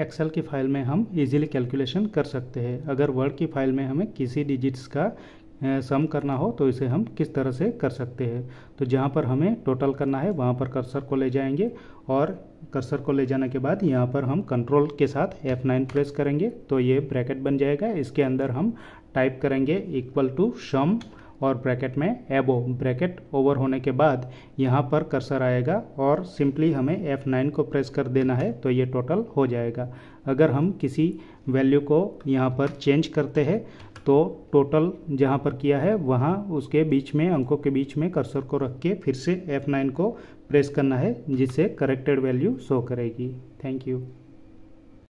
Excel की file में हम इजीली कैलकुलेशन कर सकते हैं अगर वर्ड की फाइल में हमें किसी डिजिट्स का सम करना हो तो इसे हम किस तरह से कर सकते हैं तो जहाँ पर हमें टोटल करना है वहाँ पर कर्सर को ले जाएंगे और कर्सर को ले जाने के बाद यहाँ पर हम कंट्रोल के साथ F9 प्रेस करेंगे तो ये ब्रैकेट बन जाएगा इसके अंदर हम टाइप करेंगे इक्वल टू सम और ब्रैकेट में एबो ब्रैकेट ओवर होने के बाद यहाँ पर कर्सर आएगा और सिंपली हमें F9 को प्रेस कर देना है तो ये टोटल हो जाएगा अगर हम किसी वैल्यू को यहाँ पर चेंज करते हैं तो टोटल जहाँ पर किया है वहाँ उसके बीच में अंकों के बीच में कर्सर को रख के फिर से F9 को प्रेस करना है जिससे करेक्टेड वैल्यू शो करेगी थैंक यू